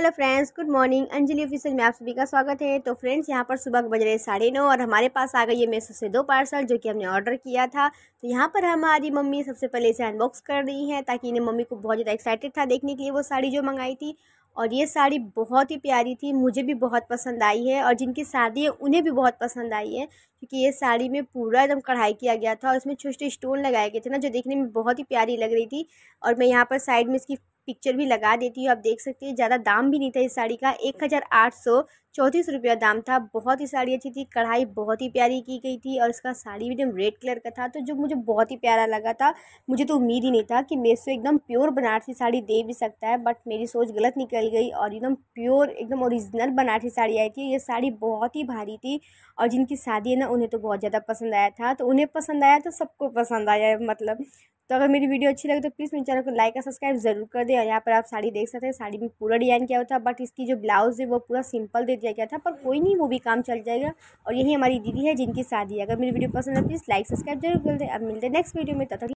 hello friends good morning Anjali officer में आप सभी का स्वागत है तो फ्रेंड्स यहाँ पर सुबह बज रहे साढ़े नौ और हमारे पास आ गई है मेसो से दो पार्सल जो कि हमने ऑर्डर किया था तो यहाँ पर हमारी मम्मी सबसे पहले इसे अनबॉक्स कर रही हैं ताकि इन्हें मम्मी को बहुत ज़्यादा एक्साइटेड था देखने के लिए वो साड़ी जो मंगाई थी और ये साड़ी बहुत ही प्यारी थी मुझे भी बहुत पसंद आई है और जिनकी शादी है उन्हें भी बहुत पसंद आई है क्योंकि ये साड़ी में पूरा एकदम कढ़ाई किया गया था और इसमें छोटे छोटे स्टोन लगाए गए थे ना जो देखने में बहुत ही प्यारी लग रही थी और मैं यहाँ पर साइड में इसकी पिक्चर भी लगा देती हूँ आप देख सकते हैं ज़्यादा दाम भी नहीं था इस साड़ी का एक हज़ार आठ सौ चौंतीस रुपया दाम था बहुत ही साड़ी अच्छी थी कढ़ाई बहुत ही प्यारी की गई थी और इसका साड़ी भी एकदम रेड कलर का था तो जो मुझे बहुत ही प्यारा लगा था मुझे तो उम्मीद ही नहीं था कि मेसो एकदम प्योर बनारसी साड़ी दे भी सकता है बट मेरी सोच गलत निकल गई और एकदम प्योर एकदम ओरिजिनल बनारसी साड़ी आई थी ये साड़ी बहुत ही भारी थी और जिनकी शादी है ना उन्हें तो बहुत ज़्यादा पसंद आया था तो उन्हें पसंद आया तो सबको पसंद आया मतलब तो अगर मेरी वीडियो अच्छी लगे तो प्लीज़ मेरे चैनल को लाइक और सब्सक्राइब जरूर कर दे और यहाँ पर आप साड़ी देख सकते हैं साड़ी में पूरा डिज़ाइन किया हुआ था बट इसकी जो ब्लाउज़ है वो पूरा सिंपल दे दिया गया था पर कोई नहीं वो भी काम चल जाएगा और यही हमारी दीदी है जिनकी शादी है अगर मेरी वीडियो पसंद है प्लीज़ लाइक सब्सक्राइब जरूर कर दे अब मिलते हैं नेक्स्ट वीडियो में तब तक